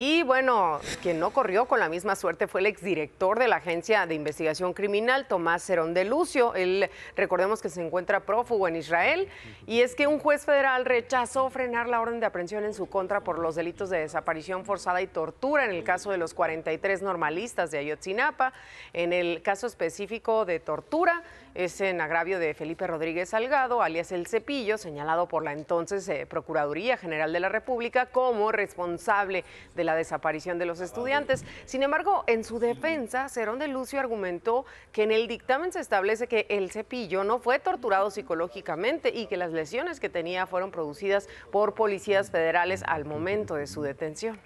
Y bueno, quien no corrió con la misma suerte fue el exdirector de la Agencia de Investigación Criminal, Tomás Cerón de Lucio. Él, recordemos que se encuentra prófugo en Israel. Y es que un juez federal rechazó frenar la orden de aprehensión en su contra por los delitos de desaparición forzada y tortura en el caso de los 43 normalistas de Ayotzinapa. En el caso específico de tortura, es en agravio de Felipe Rodríguez Salgado, alias El Cepillo, señalado por la entonces eh, Procuraduría General de la República como responsable de la desaparición de los ah, estudiantes. Sin embargo, en su defensa, Cerón de Lucio argumentó que en el dictamen se establece que el cepillo no fue torturado psicológicamente y que las lesiones que tenía fueron producidas por policías federales al momento de su detención.